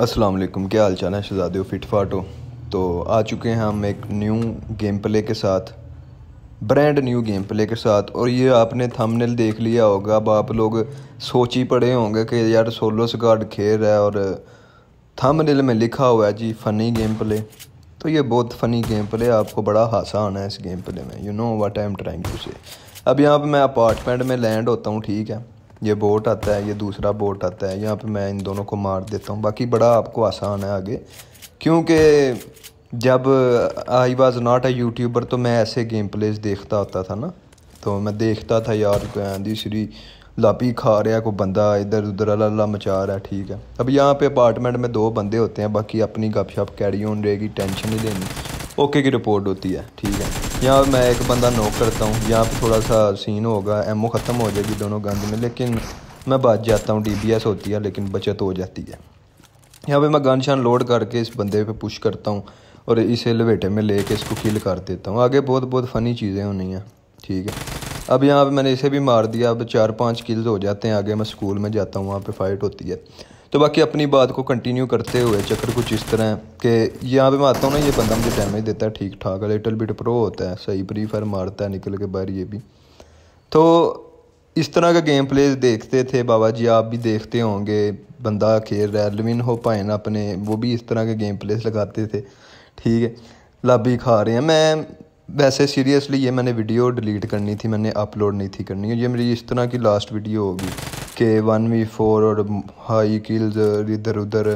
अस्सलाम वालेकुम क्या हाल चाल है शहजादे हो फिट फाट हो तो आ चुके हैं हम एक न्यू गेम प्ले के साथ ब्रांड न्यू गेम प्ले के साथ और ये आपने थंबनेल देख लिया होगा अब आप लोग सोच ही पड़े होंगे कि यार सोलो स्कार्ड खेल रहा है और थंबनेल में लिखा हुआ है जी फ़नी गेम प्ले तो ये बहुत फ़नी गेम प्ले आपको बड़ा हासा आना है इस गेम प्ले में you know what I am trying to say अब यहाँ पर मैं अपार्टमेंट में लैंड होता हूँ ठीक है ये बोट आता है ये दूसरा बोट आता है यहाँ पे मैं इन दोनों को मार देता हूँ बाकी बड़ा आपको आसान है आगे क्योंकि जब I was not a YouTuber तो मैं ऐसे गेम प्लेस देखता होता था ना तो मैं देखता था यार आंधी श्री लापी खा रहा है कोई बंदा इधर उधर अल्लाह मचा रहा है ठीक है अब यहाँ पे अपार्टमेंट में दो बंदे होते हैं बाकी अपनी गपशप कैरी ऑन रहेगी टेंशन नहीं लेनी ओके की रिपोर्ट होती है ठीक है यहाँ मैं एक बंदा नोक करता हूँ यहाँ पर थोड़ा सा सीन होगा एमओ ख़त्म हो जाएगी दोनों गंद में लेकिन मैं बच जाता हूँ डीबीएस होती है लेकिन बचत हो जाती है यहाँ पे मैं गन शान लोड करके इस बंदे पे पुश करता हूँ और इसे लवेटे में ले कर इसको किल कर देता हूँ आगे बहुत बहुत फ़नी चीज़ें होनी हैं ठीक है अब यहाँ पे मैंने इसे भी मार दिया अब चार पांच किल्स हो जाते हैं आगे मैं स्कूल में जाता हूँ वहाँ पे फाइट होती है तो बाकी अपनी बात को कंटिन्यू करते हुए चक्कर कुछ इस तरह है कि यहाँ पे मैं आता हूँ ना ये बंदा मुझे डैमेज देता है ठीक ठाक लिटल बिट प्रो होता है सही प्री फायर मारता है निकल के बाहर ये भी तो इस तरह का गेम प्ले देखते थे बाबा जी आप भी देखते होंगे बंदा खेल रहा है लविन हो पाए ना अपने वो भी इस तरह के गेम प्लेस लगाते थे ठीक है लाभी खा रहे हैं मैं वैसे सीरियसली ये मैंने वीडियो डिलीट करनी थी मैंने अपलोड नहीं थी करनी ये मेरी इस तरह की लास्ट वीडियो होगी के वन वी फोर और हाई किल्स इधर उधर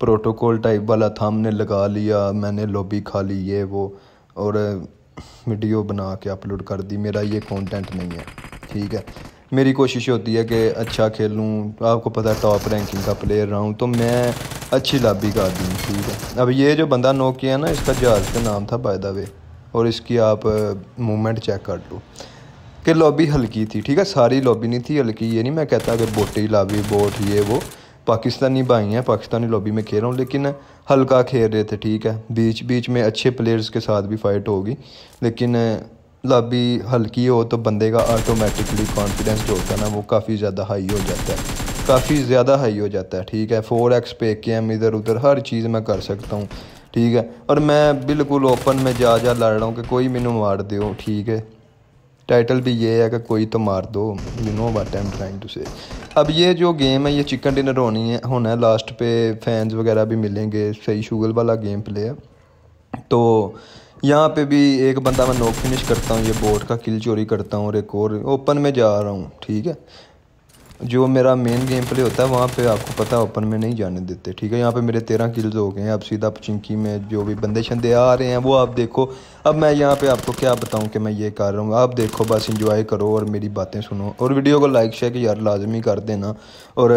प्रोटोकॉल टाइप वाला था हमने लगा लिया मैंने लॉबी खा ली ये वो और वीडियो बना के अपलोड कर दी मेरा ये कंटेंट नहीं है ठीक है मेरी कोशिश होती है कि अच्छा खेलूं आपको पता है टॉप रैंकिंग का प्लेयर रहा हूं तो मैं अच्छी लॉबी कर दी ठीक है अब ये जो बंदा नो किया ना इसका जहाज का नाम था बाय द वे और इसकी आप मूवमेंट चेक कर लो कि लॉबी हल्की थी ठीक है सारी लॉबी नहीं थी हल्की ये नहीं मैं कहता कि बोटी लॉबी बोट ये वो पाकिस्तानी भाई हैं पाकिस्तानी लॉबी में खेल रहा हूँ लेकिन हल्का खेल रहे थे ठीक है बीच बीच में अच्छे प्लेयर्स के साथ भी फाइट होगी लेकिन लॉबी हल्की हो तो बंदे का ऑटोमेटिकली कॉन्फिडेंस जो होता है ना वो काफ़ी ज़्यादा हाई हो जाता है काफ़ी ज़्यादा हाई हो जाता है ठीक है फोर एक्स पे के एम इधर उधर हर चीज़ मैं कर सकता हूँ ठीक है और मैं बिल्कुल ओपन में जा जा लड़ रहा हूँ कि कोई मैनू मार दो ठीक है टाइटल भी ये है कि कोई तो मार दो you know what I am trying to say अब ये जो गेम है ये चिकन डिनर होनी है होना है लास्ट पे फैंस वगैरह भी मिलेंगे सही शुगल वाला गेम प्ले है तो यहाँ पे भी एक बंदा मैं नोक फिनिश करता हूँ ये बोट का किल चोरी करता हूँ और एक और ओपन में जा रहा हूँ ठीक है जो मेरा मेन गेम प्ले होता है वहाँ पे आपको पता है ओपन में नहीं जाने देते ठीक है यहाँ पे मेरे तेरह किल्स हो गए हैं अब सीधा पचिंकी में जो भी बंदे शंदे आ रहे हैं वो आप देखो अब मैं यहाँ पे आपको क्या बताऊँ कि मैं ये कर रहा हूँ आप देखो बस इंजॉय करो और मेरी बातें सुनो और वीडियो को लाइक शेयर यार लाजमी कर देना और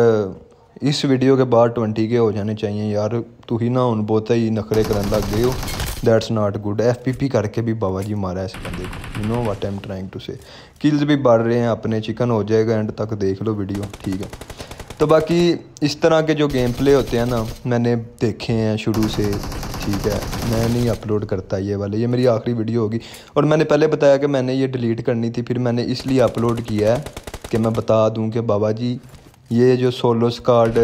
इस वीडियो के बाद ट्वेंटी के हो जाने चाहिए यार तू ही ना हूँ बहुत ही नखरे कर लग गए हो that's not good F P P करके भी बाबा जी मारा है इस बंदे को you know what I am trying to say kills भी बढ़ रहे हैं अपने चिकन हो जाएगा एंड तक देख लो वीडियो ठीक है तो बाकी इस तरह के जो गेम प्ले होते हैं ना मैंने देखे हैं शुरू से ठीक है मैं नहीं अपलोड करता ये वाले ये मेरी आखिरी वीडियो होगी और मैंने पहले बताया कि मैंने ये डिलीट करनी थी फिर मैंने इसलिए अपलोड किया है कि मैं बता दूं कि बाबा जी ये जो सोलो स्कार्ड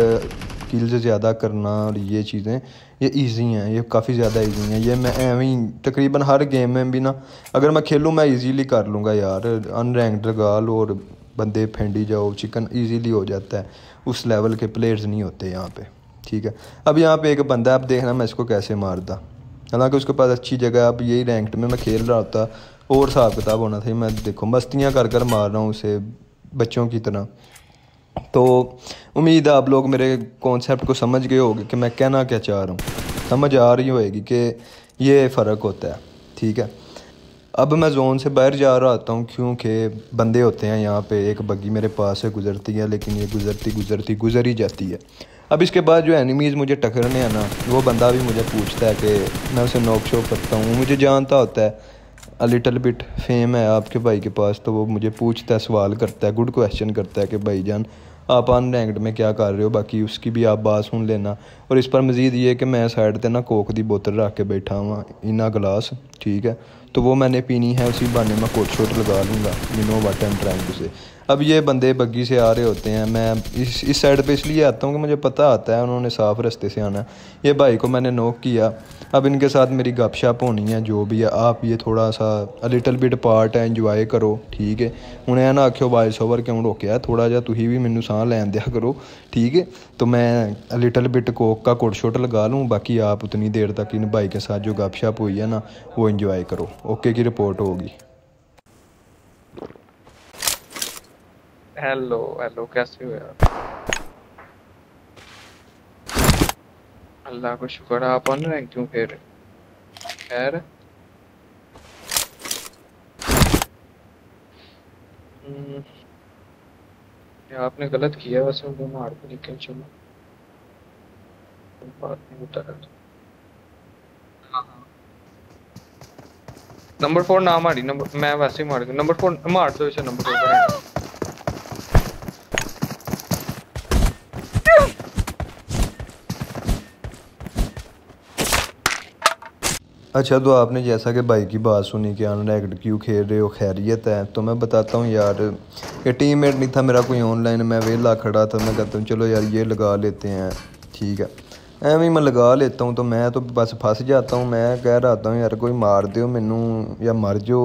किल्स ज़्यादा करना और ये चीज़ें ये ईजी हैं ये काफ़ी ज़्यादा ईजी हैं ये मैं एवं तकरीबन हर गेम में भी ना अगर मैं खेलूँ मैं ईजीली कर लूँगा यार अनरैंक्ड लगा लो और बंदे फेंडी जाओ चिकन इजीली हो जाता है उस लेवल के प्लेयर्स नहीं होते यहाँ पे ठीक है अब यहाँ पे एक बंदा आप देखना मैं इसको कैसे मारता हालांकि उसके पास अच्छी जगह अब यही रैंक में मैं खेल रहा होता और हिसाब किताब होना था मैं देखो मस्तियाँ कर कर मार रहा हूँ उसे बच्चों की तरह तो उम्मीद है आप लोग मेरे कॉन्सेप्ट को समझ गए होगे कि मैं कहना क्या चाह रहा हूँ समझ आ रही होएगी कि ये फ़र्क होता है ठीक है अब मैं जोन से बाहर जा रहा होता हूँ क्योंकि बंदे होते हैं यहाँ पे एक बग्गी मेरे पास से गुजरती है लेकिन ये गुजरती गुजरती गुजर ही जाती है अब इसके बाद जो एनिमीज़ मुझे टकरने हैं ना वो बंदा भी मुझे पूछता है कि मैं उसे नोक शोक करता हूँ मुझे जानता होता है अ लिटल बिट फेम है आपके भाई के पास तो वो मुझे पूछता है सवाल करता है गुड क्वेश्चन करता है कि भाई जान आप अनरैंकड में क्या कर रहे हो बाकी उसकी भी आप बात सुन लेना और इस पर मज़ीद ये कि मैं साइड पर ना कोक की बोतल रख के बैठा हुआ इना गिलास ठीक है तो वो मैंने पीनी है उसी बहाने मैं कोट शोट लगा लूँगा you know what am trying say अब ये बंदे बग्गी से आ रहे होते हैं मैं इस इस साइड पे इसलिए आता हूँ कि मुझे पता आता है उन्होंने साफ रास्ते से आना ये भाई को मैंने नोक किया अब इनके साथ मेरी गपशप होनी है जो भी है आप ये थोड़ा सा अ लिटल बिट पार्ट है इंजॉय करो ठीक है उन्हें है ना आखियो वायस ओवर क्यों रोकया थोड़ा जहा तुम भी मैनू सह लैन दिया करो ठीक है तो मैं लिटल बिट कोक का कुट शुट लगा लूँ बाकी आप उतनी देर तक इन भाई के साथ जो गपशप हुई है ना वो इंजॉय करो ओके की रिपोर्ट होगी हेलो हेलो कैसे हो यार अल्लाह का शुक्र है आप ऑन रैंक क्यों खेल रहे खैर हम्म, आपने गलत किया वैसे वो मार के निकल चलो बात नहीं होता है नंबर हाँ, फोर हाँ। ना मारी नंबर मैं वैसे ही मार दूँ नंबर फोर मार दो इसे नंबर फोर अच्छा तो आपने जैसा कि भाई की बात सुनी कि अनलैक्ड क्यों खेल रहे हो खैरियत है तो मैं बताता हूँ यार ये टीममेट नहीं था मेरा कोई ऑनलाइन मैं वेला खड़ा था मैं कहता हूँ चलो यार ये लगा लेते हैं ठीक है ਐਵੇਂ ਹੀ मैं लगा लेता हूँ तो मैं तो बस फंस जाता हूँ मैं कह रहा था यार कोई मार दो मैनू या मर जो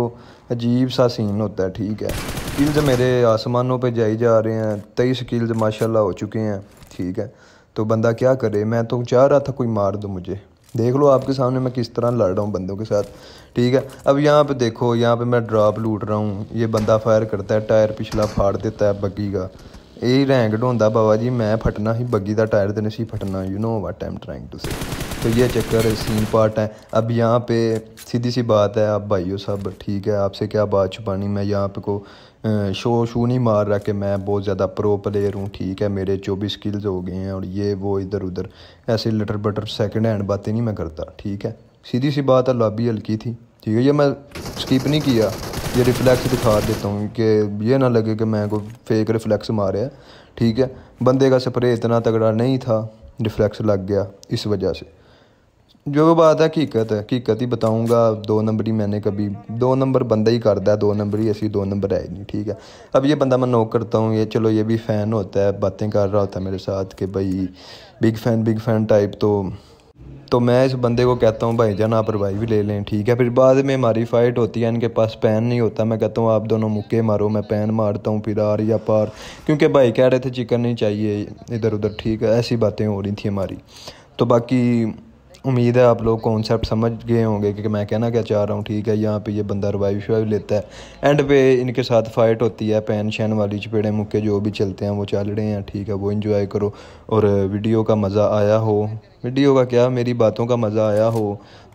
अजीब सा सीन होता है ठीक है स्किल्स मेरे आसमानों पर जाई जा रहे हैं तेईस स्किल्स माशाला हो चुके हैं ठीक है तो बंदा क्या करे मैं तो चाह रहा था कोई मार दो मुझे देख लो आपके सामने मैं किस तरह लड़ रहा हूँ बंदों के साथ ठीक है अब यहाँ पे देखो यहाँ पे मैं ड्रॉप लूट रहा हूँ ये बंदा फायर करता है टायर पिछला फाड़ देता है बग्गी का यही रैंकड होंगे बाबा जी मैं फटना ही बग्गी का टायर तो नहीं फटना you know what I am trying to see तो ये चक्कर सीन पार्ट है अब यहाँ पे सीधी सी बात है आप भाइयों सब ठीक है आपसे क्या बात छुपानी मैं यहाँ पे को शो शो नहीं मार रहा कि मैं बहुत ज़्यादा प्रो प्लेयर हूँ ठीक है मेरे जो भी स्किल्स हो गए हैं और ये वो इधर उधर ऐसे लटर बटर सेकेंड हैंड बातें नहीं मैं करता ठीक है सीधी सी बात है लॉबी हल्की थी ठीक है ये मैं स्किप नहीं किया ये रिफ्लेक्स दिखा देता हूँ कि ये ना लगे कि मैं कोई फेक रिफ्लेक्स मारे है ठीक है बंदे का स्प्रे इतना तगड़ा नहीं था रिफ्लेक्स लग गया इस वजह से जो बात है हकीकत है हकीकत ही बताऊंगा दो नंबर ही मैंने कभी दो नंबर बंदा ही करता है दो नंबर ही ऐसी दो नंबर है ही नहीं ठीक है अब ये बंदा मैं नोक करता हूँ ये चलो ये भी फ़ैन होता है बातें कर रहा होता है मेरे साथ कि भाई big fan big fan type तो तो मैं इस बंदे को कहता हूँ भाई जान आप रवाई भी ले लें ठीक है फिर बाद में हमारी फ़ाइट होती है इनके पास पैन नहीं होता मैं कहता हूँ आप दोनों मुक्के मारो मैं पैन मारता हूँ फिर आर या पार क्योंकि भाई कह रहे थे चिकन नहीं चाहिए इधर उधर ठीक है ऐसी बातें हो रही थी हमारी तो बाकी उम्मीद है आप लोग कॉन्सेप्ट समझ गए होंगे कि मैं कहना क्या चाह रहा हूँ ठीक है यहाँ पे ये बंदा रिवाइव शवाइव लेता है एंड पे इनके साथ फाइट होती है पैन शैन वाली चपेड़े मुक्के जो भी चलते हैं वो चल रहे हैं ठीक है वो इन्जॉय करो और वीडियो का मज़ा आया हो वीडियो का क्या मेरी बातों का मज़ा आया हो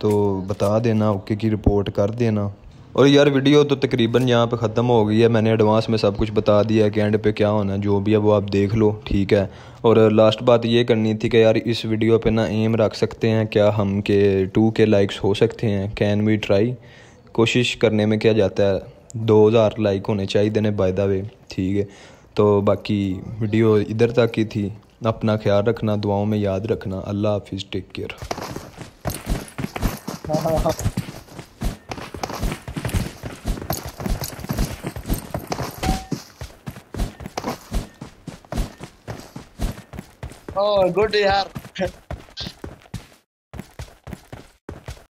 तो बता देना ओके की रिपोर्ट कर देना और यार वीडियो तो तकरीबन यहाँ पे ख़त्म हो गई है मैंने एडवांस में सब कुछ बता दिया है कि एंड पे क्या होना जो भी है वो आप देख लो ठीक है और लास्ट बात ये करनी थी कि यार इस वीडियो पे ना एम रख सकते हैं क्या हम के टू के लाइक्स हो सकते हैं कैन वी ट्राई कोशिश करने में क्या जाता है दो हज़ार लाइक होने चाहिए ने बाय द वे ठीक है तो बाकी वीडियो इधर तक ही थी अपना ख्याल रखना दुआओं में याद रखना अल्लाह हाफिज़ take care Oh, good yaar.